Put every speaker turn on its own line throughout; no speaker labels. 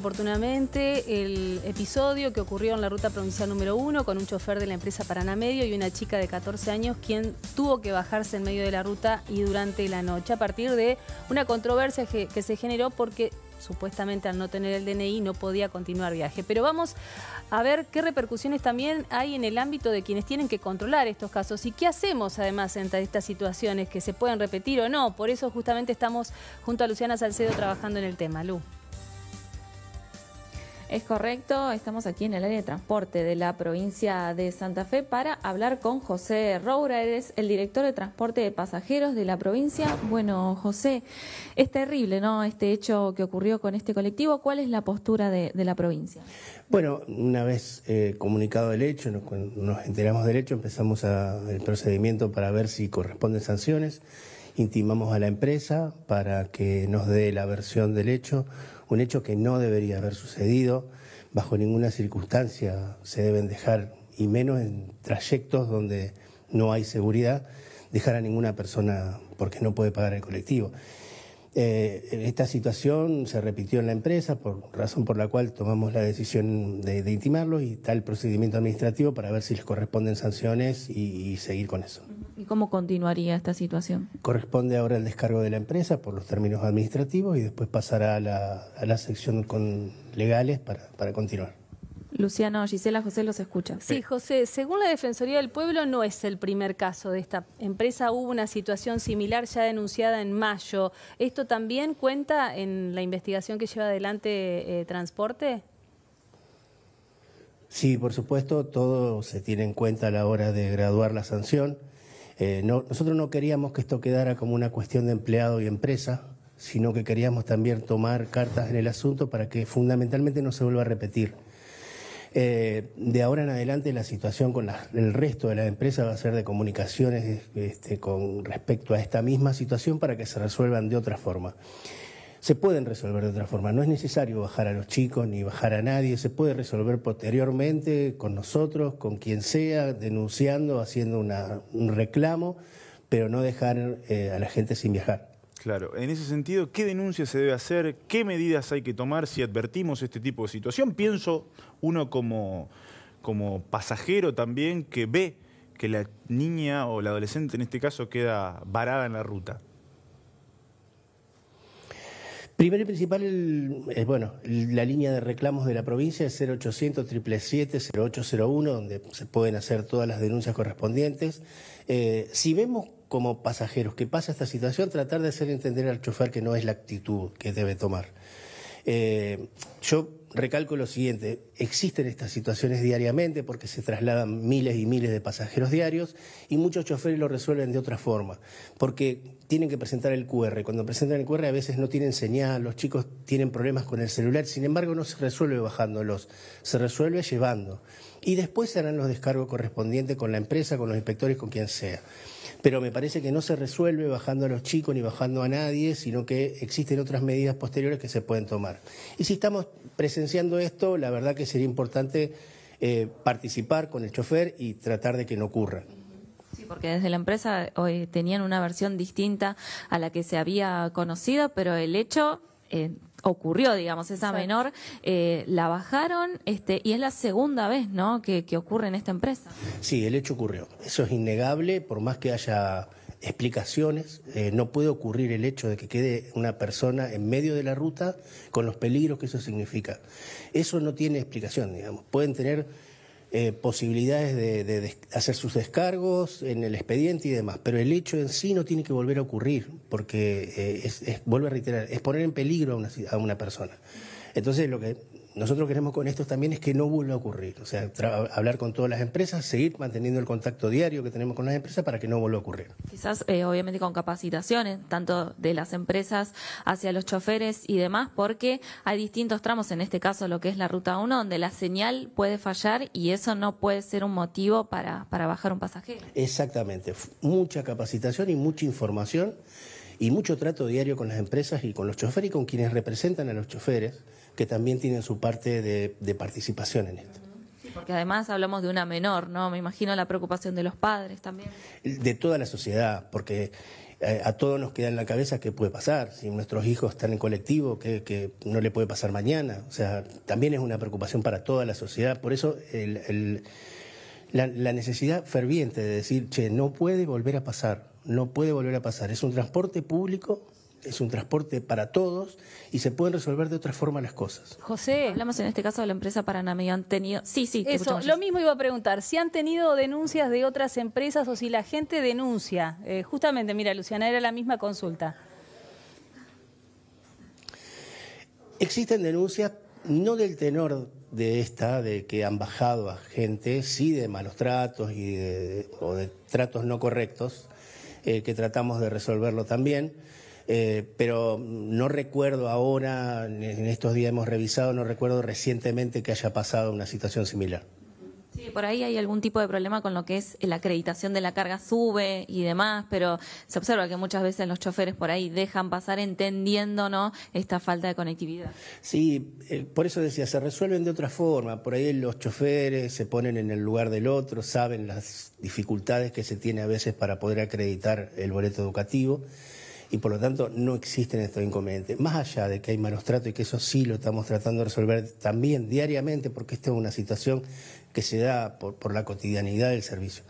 oportunamente el episodio que ocurrió en la ruta provincial número uno con un chofer de la empresa Paraná Medio y una chica de 14 años quien tuvo que bajarse en medio de la ruta y durante la noche a partir de una controversia que, se generó porque supuestamente al no tener el DNI no podía continuar viaje. Pero vamos a ver qué repercusiones también hay en el ámbito de quienes tienen que controlar estos casos y qué hacemos además entre estas situaciones que se pueden repetir o no. Por eso justamente estamos junto a Luciana Salcedo trabajando en el tema. Lu.
Es correcto, estamos aquí en el área de transporte de la provincia de Santa Fe para hablar con José Roura, eres el director de transporte de pasajeros de la provincia. Bueno, José, es terrible, ¿no? Este hecho que ocurrió con este colectivo. ¿Cuál es la postura de, la provincia?
Bueno, una vez eh, comunicado el hecho, nos, nos enteramos del hecho, empezamos a, el procedimiento para ver si corresponden sanciones intimamos a la empresa para que nos dé la versión del hecho, un hecho que no debería haber sucedido, bajo ninguna circunstancia se deben dejar, y menos en trayectos donde no hay seguridad, dejar a ninguna persona porque no puede pagar el colectivo. Eh, esta situación se repitió en la empresa, por razón por la cual tomamos la decisión de, intimarlo y tal procedimiento administrativo para ver si les corresponden sanciones y seguir con eso
cómo continuaría esta situación.
Corresponde ahora el descargo de la empresa por los términos administrativos y después pasará a la, sección con legales para, continuar. Luciano, Gisela, José
los escucha. Sí,
José, según la Defensoría del Pueblo no es el primer caso de esta empresa. Hubo una situación similar ya denunciada en mayo. ¿Esto también cuenta en la investigación que lleva adelante eh, Transporte?
Sí, por supuesto, todo se tiene en cuenta a la hora de graduar la sanción. Eh, nosotros no queríamos que esto quedara como una cuestión de empleado y empresa, sino que queríamos también tomar cartas en el asunto para que fundamentalmente no se vuelva a repetir. Eh, de ahora en adelante la situación con el resto de la empresa va a ser de comunicaciones este, con respecto a esta misma situación para que se resuelvan de otra forma se pueden resolver de otra forma. No es necesario bajar a los chicos ni bajar a nadie, se puede resolver posteriormente con nosotros, con quien sea, denunciando, haciendo un reclamo, pero no dejar eh, a la gente sin viajar. Claro, en ese sentido, ¿qué denuncia se debe hacer? ¿Qué medidas hay que tomar si advertimos este tipo de situación? Pienso uno como, como pasajero también que ve que la niña o la adolescente en este caso queda varada en la ruta. Primero y principal, el, eh, bueno, la línea de reclamos de la provincia es 0800 777 0801, donde se pueden hacer todas las denuncias correspondientes. Eh, si vemos como pasajeros que pasa esta situación, tratar de hacer entender al chofer que no es la actitud que debe tomar. Eh, yo recalco lo siguiente, existen estas situaciones diariamente porque se trasladan miles y miles de pasajeros diarios y muchos choferes lo resuelven de otra forma, porque tienen que presentar el QR. Cuando presentan el QR a veces no tienen señal, los chicos tienen problemas con el celular, sin embargo no se resuelve bajándolos, se resuelve llevando. Y después se harán los descargos correspondientes con la empresa, con los inspectores, con quien sea pero me parece que no se resuelve bajando a los chicos ni bajando a nadie, sino que existen otras medidas posteriores que se pueden tomar. Y si estamos presenciando esto, la verdad que sería importante eh, participar con el chofer y tratar de que no ocurra.
Sí, porque desde la empresa hoy tenían una versión distinta a la que se había conocido, pero el hecho eh, ocurrió, digamos, esa menor, eh, la bajaron este, y es la segunda vez ¿no? que, ocurre en esta empresa.
Sí, el hecho ocurrió. Eso es innegable, por más que haya explicaciones. Eh, no puede ocurrir el hecho de que quede una persona en medio de la ruta con los peligros que eso significa. Eso no tiene explicación, digamos. Pueden tener eh, posibilidades de, hacer sus descargos en el expediente y demás, pero el hecho en sí no tiene que volver a ocurrir, porque, eh, es, vuelvo a reiterar, es poner en peligro a una persona. Entonces, lo que nosotros queremos con esto también es que no vuelva a ocurrir. O sea, hablar con todas las empresas, seguir manteniendo el contacto diario que tenemos con las empresas para que no vuelva a ocurrir.
Quizás, eh, obviamente, con capacitaciones, tanto de las empresas hacia los choferes y demás, porque hay distintos tramos, en este caso lo que es la ruta 1, donde la señal puede fallar y eso no puede ser un motivo para, para bajar un pasajero.
Exactamente. Mucha capacitación y mucha información y mucho trato diario con las empresas y con los choferes y con quienes representan a los choferes, que también tienen su parte de, participación en esto.
porque además hablamos de una menor, ¿no? Me imagino la preocupación de los padres también.
De toda la sociedad, porque eh, a todos nos queda en la cabeza qué puede pasar, si nuestros hijos están en colectivo, qué, no le puede pasar mañana. O sea, también es una preocupación para toda la sociedad. Por eso la, la necesidad ferviente de decir, che, no puede volver a pasar no puede volver a pasar. Es un transporte público, es un transporte para todos y se pueden resolver de otra forma las cosas. José,
hablamos en este caso de la empresa Paraná. Han tenido. Sí, sí, Eso, lo
mismo iba a preguntar. Si han tenido denuncias de otras empresas o si la gente denuncia. Eh, justamente, mira, Luciana, era la misma consulta.
Existen denuncias, no del tenor de esta, de que han bajado a gente, sí de malos tratos y o de tratos no correctos, eh, que tratamos de resolverlo también. Eh, pero no recuerdo ahora, en estos días hemos revisado, no recuerdo recientemente que haya pasado una situación similar
por ahí hay algún tipo de problema con lo que es la acreditación de la carga sube y demás, pero se observa que muchas veces los choferes por ahí dejan pasar entendiendo ¿no? esta falta de conectividad.
Sí, eh, por eso decía, se resuelven de otra forma. Por ahí los choferes se ponen en el lugar del otro, saben las dificultades que se tiene a veces para poder acreditar el boleto educativo y por lo tanto no existen estos inconvenientes. Más allá de que hay malos tratos y que eso sí lo estamos tratando de resolver también diariamente porque esta es una situación que se da por, la cotidianidad del servicio.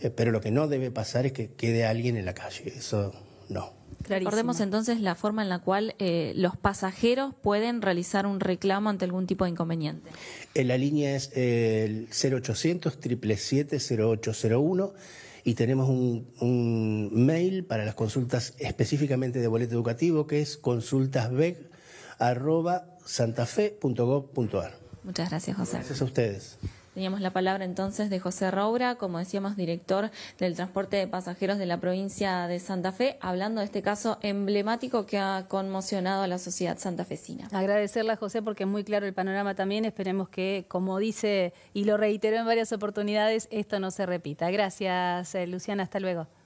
Eh, pero lo que no debe pasar es que quede alguien en la calle, eso no.
Recordemos entonces la forma en la cual eh, los pasajeros pueden realizar un reclamo ante algún tipo de inconveniente.
Eh, la línea es el 0800 777 0801 y tenemos un, mail para las consultas específicamente de boleto educativo que es consultasbeg@santafe.gov.ar. Muchas gracias, José. Gracias a ustedes.
Teníamos la palabra entonces de José Roura, como decíamos, director del transporte de pasajeros de la provincia de Santa Fe, hablando de este caso
emblemático que ha conmocionado a la sociedad santafesina. Agradecerle a José porque es muy claro el panorama también. Esperemos que, como dice y lo reiteró en varias oportunidades, esto no se repita. Gracias, eh, Luciana. Hasta luego.